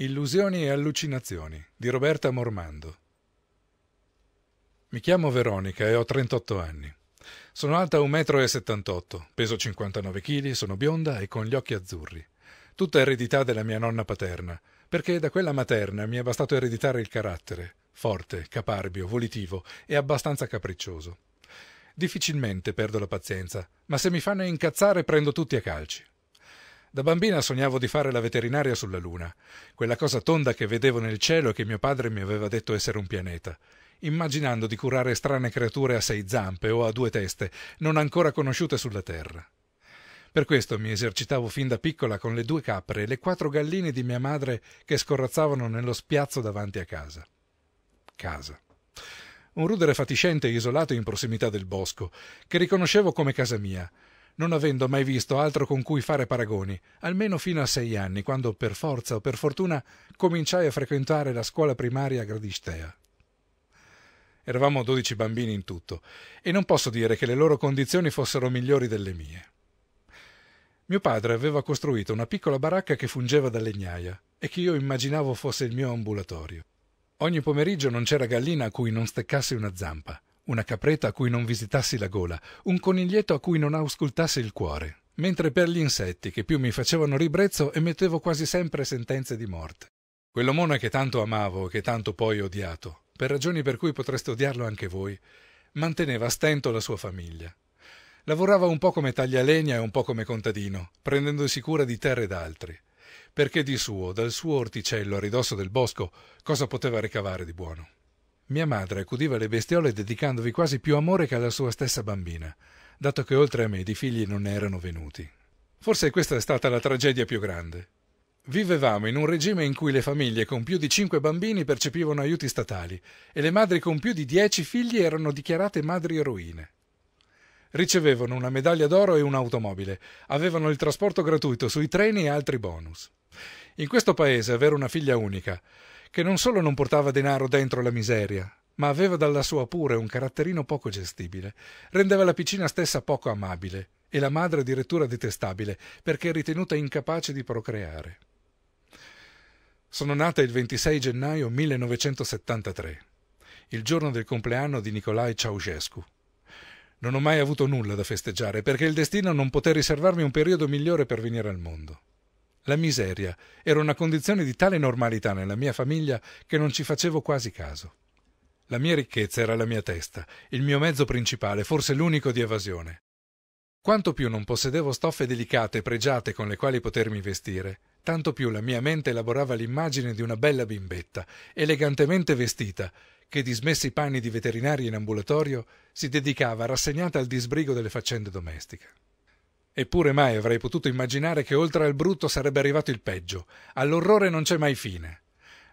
Illusioni e allucinazioni di Roberta Mormando. Mi chiamo Veronica e ho 38 anni. Sono alta 1,78 m, peso 59 kg, sono bionda e con gli occhi azzurri. Tutta eredità della mia nonna paterna, perché da quella materna mi è bastato ereditare il carattere, forte, caparbio, volitivo e abbastanza capriccioso. Difficilmente perdo la pazienza, ma se mi fanno incazzare prendo tutti a calci. Da bambina sognavo di fare la veterinaria sulla Luna, quella cosa tonda che vedevo nel cielo e che mio padre mi aveva detto essere un pianeta, immaginando di curare strane creature a sei zampe o a due teste, non ancora conosciute sulla Terra. Per questo mi esercitavo fin da piccola con le due capre e le quattro galline di mia madre che scorrazzavano nello spiazzo davanti a casa. Casa. Un rudere fatiscente e isolato in prossimità del bosco, che riconoscevo come casa mia, non avendo mai visto altro con cui fare paragoni, almeno fino a sei anni, quando per forza o per fortuna cominciai a frequentare la scuola primaria a gradistea. Eravamo dodici bambini in tutto, e non posso dire che le loro condizioni fossero migliori delle mie. Mio padre aveva costruito una piccola baracca che fungeva da legnaia e che io immaginavo fosse il mio ambulatorio. Ogni pomeriggio non c'era gallina a cui non steccassi una zampa una capretta a cui non visitassi la gola, un coniglietto a cui non auscultassi il cuore, mentre per gli insetti che più mi facevano ribrezzo emettevo quasi sempre sentenze di morte. Quell'omone che tanto amavo e che tanto poi ho odiato, per ragioni per cui potreste odiarlo anche voi, manteneva a stento la sua famiglia. Lavorava un po' come taglialegna e un po' come contadino, prendendosi cura di terre ed altri. perché di suo, dal suo orticello a ridosso del bosco, cosa poteva ricavare di buono? Mia madre accudiva le bestiole dedicandovi quasi più amore che alla sua stessa bambina, dato che oltre a me di figli non ne erano venuti. Forse questa è stata la tragedia più grande. Vivevamo in un regime in cui le famiglie con più di cinque bambini percepivano aiuti statali e le madri con più di dieci figli erano dichiarate madri eroine. Ricevevano una medaglia d'oro e un'automobile, avevano il trasporto gratuito sui treni e altri bonus. In questo paese avere una figlia unica che non solo non portava denaro dentro la miseria, ma aveva dalla sua pure un caratterino poco gestibile, rendeva la piccina stessa poco amabile e la madre addirittura detestabile, perché ritenuta incapace di procreare. Sono nata il 26 gennaio 1973, il giorno del compleanno di Nicolai Ceausescu. Non ho mai avuto nulla da festeggiare perché il destino non poté riservarmi un periodo migliore per venire al mondo la miseria era una condizione di tale normalità nella mia famiglia che non ci facevo quasi caso. La mia ricchezza era la mia testa, il mio mezzo principale, forse l'unico di evasione. Quanto più non possedevo stoffe delicate e pregiate con le quali potermi vestire, tanto più la mia mente elaborava l'immagine di una bella bimbetta, elegantemente vestita, che dismessi i panni di veterinaria in ambulatorio, si dedicava rassegnata al disbrigo delle faccende domestiche. Eppure mai avrei potuto immaginare che oltre al brutto sarebbe arrivato il peggio. All'orrore non c'è mai fine.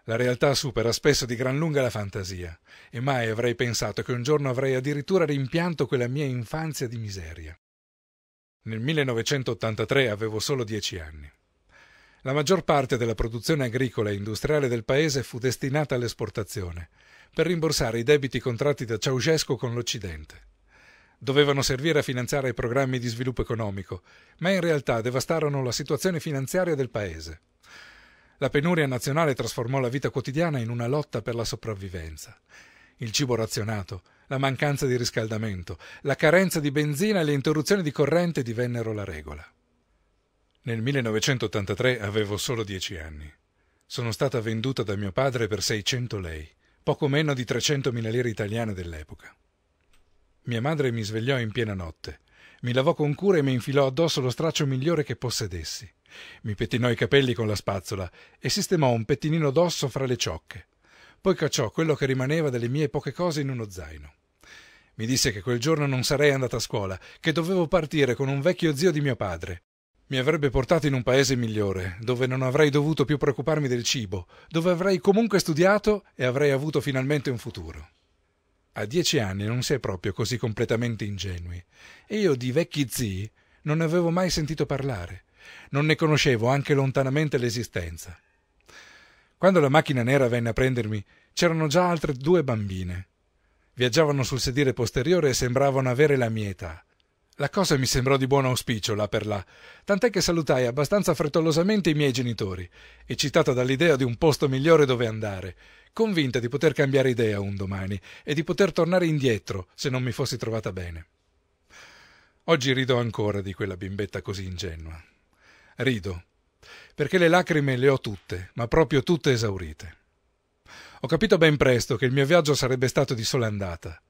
La realtà supera spesso di gran lunga la fantasia, e mai avrei pensato che un giorno avrei addirittura rimpianto quella mia infanzia di miseria. Nel 1983 avevo solo dieci anni. La maggior parte della produzione agricola e industriale del paese fu destinata all'esportazione, per rimborsare i debiti contratti da Ceausescu con l'Occidente dovevano servire a finanziare i programmi di sviluppo economico, ma in realtà devastarono la situazione finanziaria del paese. La penuria nazionale trasformò la vita quotidiana in una lotta per la sopravvivenza. Il cibo razionato, la mancanza di riscaldamento, la carenza di benzina e le interruzioni di corrente divennero la regola. Nel 1983 avevo solo dieci anni. Sono stata venduta da mio padre per 600 lei, poco meno di 300.000 lire italiane dell'epoca. Mia madre mi svegliò in piena notte. Mi lavò con cura e mi infilò addosso lo straccio migliore che possedessi. Mi pettinò i capelli con la spazzola e sistemò un pettinino d'osso fra le ciocche. Poi cacciò quello che rimaneva delle mie poche cose in uno zaino. Mi disse che quel giorno non sarei andata a scuola, che dovevo partire con un vecchio zio di mio padre. Mi avrebbe portato in un paese migliore, dove non avrei dovuto più preoccuparmi del cibo, dove avrei comunque studiato e avrei avuto finalmente un futuro a dieci anni non si è proprio così completamente ingenui. E io di vecchi zii non ne avevo mai sentito parlare, non ne conoscevo anche lontanamente l'esistenza. Quando la macchina nera venne a prendermi, c'erano già altre due bambine. Viaggiavano sul sedile posteriore e sembravano avere la mia età, la cosa mi sembrò di buon auspicio là per là, tant'è che salutai abbastanza frettolosamente i miei genitori, eccitata dall'idea di un posto migliore dove andare, convinta di poter cambiare idea un domani e di poter tornare indietro se non mi fossi trovata bene. Oggi rido ancora di quella bimbetta così ingenua. Rido, perché le lacrime le ho tutte, ma proprio tutte esaurite. Ho capito ben presto che il mio viaggio sarebbe stato di sola andata,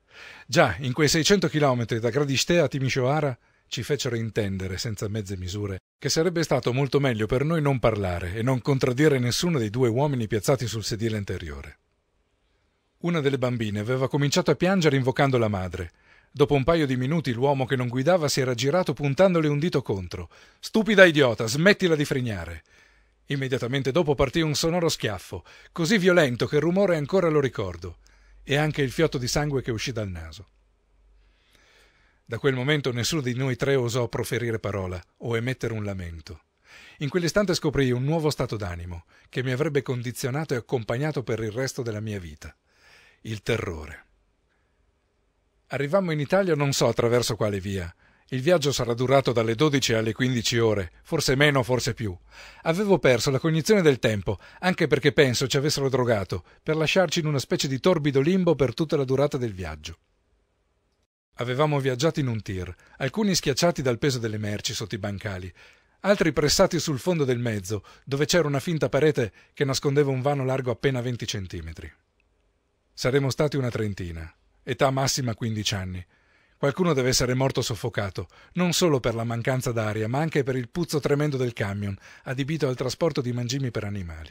Già, in quei 600 chilometri da Gradistea a Timisoara ci fecero intendere, senza mezze misure, che sarebbe stato molto meglio per noi non parlare e non contraddire nessuno dei due uomini piazzati sul sedile anteriore. Una delle bambine aveva cominciato a piangere invocando la madre. Dopo un paio di minuti l'uomo che non guidava si era girato puntandole un dito contro. Stupida idiota, smettila di frignare. Immediatamente dopo partì un sonoro schiaffo, così violento che il rumore ancora lo ricordo e anche il fiotto di sangue che uscì dal naso. Da quel momento nessuno di noi tre osò proferire parola o emettere un lamento. In quell'istante scoprii un nuovo stato d'animo che mi avrebbe condizionato e accompagnato per il resto della mia vita. Il terrore. Arrivammo in Italia non so attraverso quale via, il viaggio sarà durato dalle 12 alle 15 ore, forse meno, forse più. Avevo perso la cognizione del tempo, anche perché penso ci avessero drogato, per lasciarci in una specie di torbido limbo per tutta la durata del viaggio. Avevamo viaggiato in un tir, alcuni schiacciati dal peso delle merci sotto i bancali, altri pressati sul fondo del mezzo, dove c'era una finta parete che nascondeva un vano largo appena 20 centimetri. Saremmo stati una trentina, età massima 15 anni, Qualcuno deve essere morto soffocato, non solo per la mancanza d'aria, ma anche per il puzzo tremendo del camion, adibito al trasporto di mangimi per animali.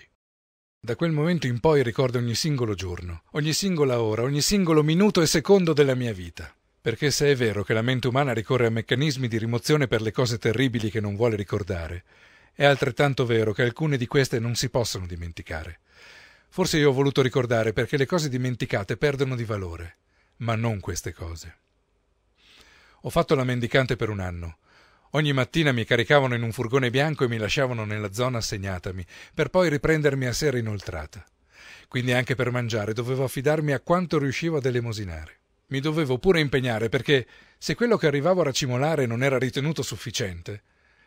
Da quel momento in poi ricordo ogni singolo giorno, ogni singola ora, ogni singolo minuto e secondo della mia vita. Perché se è vero che la mente umana ricorre a meccanismi di rimozione per le cose terribili che non vuole ricordare, è altrettanto vero che alcune di queste non si possono dimenticare. Forse io ho voluto ricordare perché le cose dimenticate perdono di valore, ma non queste cose. Ho fatto la mendicante per un anno. Ogni mattina mi caricavano in un furgone bianco e mi lasciavano nella zona assegnatami, per poi riprendermi a sera inoltrata. Quindi anche per mangiare dovevo affidarmi a quanto riuscivo ad elemosinare. Mi dovevo pure impegnare perché, se quello che arrivavo a racimolare non era ritenuto sufficiente,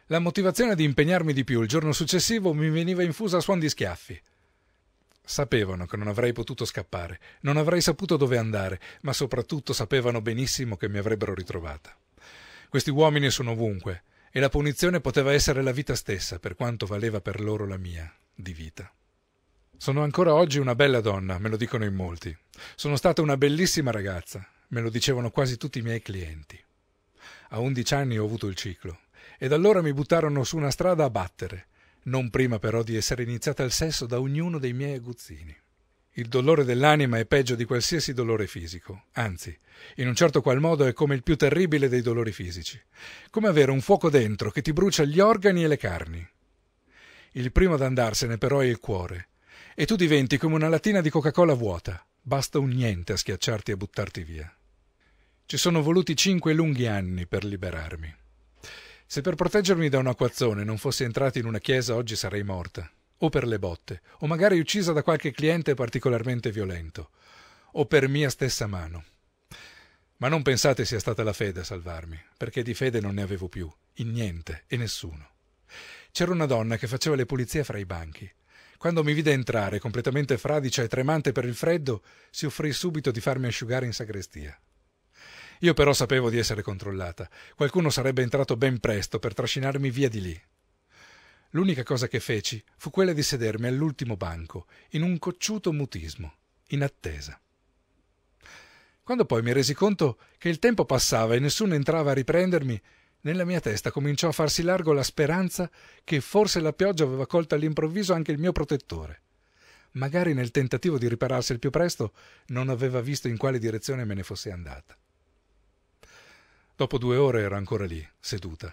la motivazione di impegnarmi di più il giorno successivo mi veniva infusa a suon di schiaffi. Sapevano che non avrei potuto scappare, non avrei saputo dove andare, ma soprattutto sapevano benissimo che mi avrebbero ritrovata. Questi uomini sono ovunque, e la punizione poteva essere la vita stessa, per quanto valeva per loro la mia di vita. Sono ancora oggi una bella donna, me lo dicono in molti. Sono stata una bellissima ragazza, me lo dicevano quasi tutti i miei clienti. A undici anni ho avuto il ciclo, ed allora mi buttarono su una strada a battere, non prima però di essere iniziata al sesso da ognuno dei miei aguzzini. Il dolore dell'anima è peggio di qualsiasi dolore fisico, anzi, in un certo qual modo è come il più terribile dei dolori fisici, come avere un fuoco dentro che ti brucia gli organi e le carni. Il primo ad andarsene però è il cuore, e tu diventi come una latina di Coca-Cola vuota, basta un niente a schiacciarti e buttarti via. Ci sono voluti cinque lunghi anni per liberarmi. Se per proteggermi da un acquazzone non fossi entrata in una chiesa oggi sarei morta, o per le botte, o magari uccisa da qualche cliente particolarmente violento, o per mia stessa mano. Ma non pensate sia stata la fede a salvarmi, perché di fede non ne avevo più, in niente e nessuno. C'era una donna che faceva le pulizie fra i banchi. Quando mi vide entrare, completamente fradicia e tremante per il freddo, si offrì subito di farmi asciugare in sagrestia. Io però sapevo di essere controllata. Qualcuno sarebbe entrato ben presto per trascinarmi via di lì. L'unica cosa che feci fu quella di sedermi all'ultimo banco, in un cocciuto mutismo, in attesa. Quando poi mi resi conto che il tempo passava e nessuno entrava a riprendermi, nella mia testa cominciò a farsi largo la speranza che forse la pioggia aveva colto all'improvviso anche il mio protettore. Magari nel tentativo di ripararsi il più presto non aveva visto in quale direzione me ne fosse andata. Dopo due ore era ancora lì, seduta,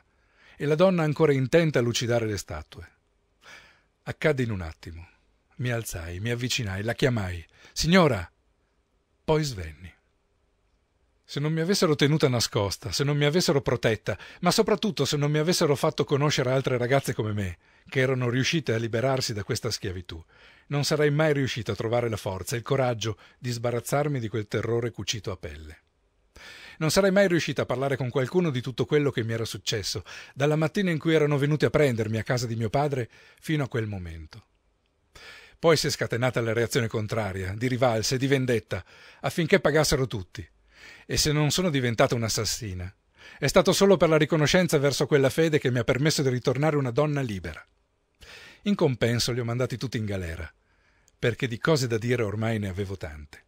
e la donna ancora intenta a lucidare le statue. Accadde in un attimo. Mi alzai, mi avvicinai, la chiamai. Signora! Poi svenni. Se non mi avessero tenuta nascosta, se non mi avessero protetta, ma soprattutto se non mi avessero fatto conoscere altre ragazze come me, che erano riuscite a liberarsi da questa schiavitù, non sarei mai riuscito a trovare la forza, il coraggio di sbarazzarmi di quel terrore cucito a pelle. Non sarei mai riuscita a parlare con qualcuno di tutto quello che mi era successo, dalla mattina in cui erano venuti a prendermi a casa di mio padre fino a quel momento. Poi si è scatenata la reazione contraria, di rivalsa e di vendetta, affinché pagassero tutti. E se non sono diventata un'assassina, è stato solo per la riconoscenza verso quella fede che mi ha permesso di ritornare una donna libera. In compenso li ho mandati tutti in galera, perché di cose da dire ormai ne avevo tante.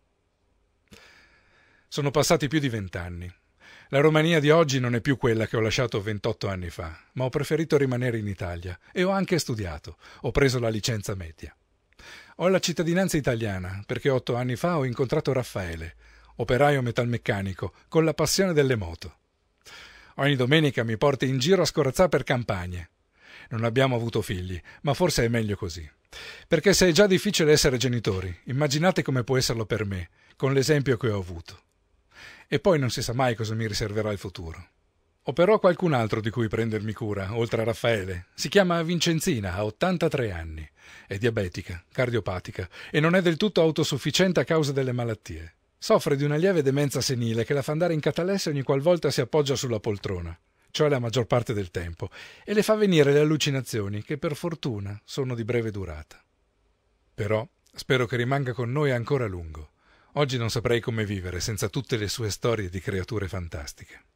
Sono passati più di vent'anni. La Romania di oggi non è più quella che ho lasciato 28 anni fa, ma ho preferito rimanere in Italia e ho anche studiato, ho preso la licenza media. Ho la cittadinanza italiana perché otto anni fa ho incontrato Raffaele, operaio metalmeccanico, con la passione delle moto. Ogni domenica mi porta in giro a scorazzare per campagne. Non abbiamo avuto figli, ma forse è meglio così. Perché se è già difficile essere genitori, immaginate come può esserlo per me, con l'esempio che ho avuto e poi non si sa mai cosa mi riserverà il futuro. Ho però qualcun altro di cui prendermi cura, oltre a Raffaele. Si chiama Vincenzina, ha 83 anni. È diabetica, cardiopatica e non è del tutto autosufficiente a causa delle malattie. Soffre di una lieve demenza senile che la fa andare in catalesse ogni qualvolta si appoggia sulla poltrona, cioè la maggior parte del tempo, e le fa venire le allucinazioni che per fortuna sono di breve durata. Però spero che rimanga con noi ancora a lungo. Oggi non saprei come vivere senza tutte le sue storie di creature fantastiche.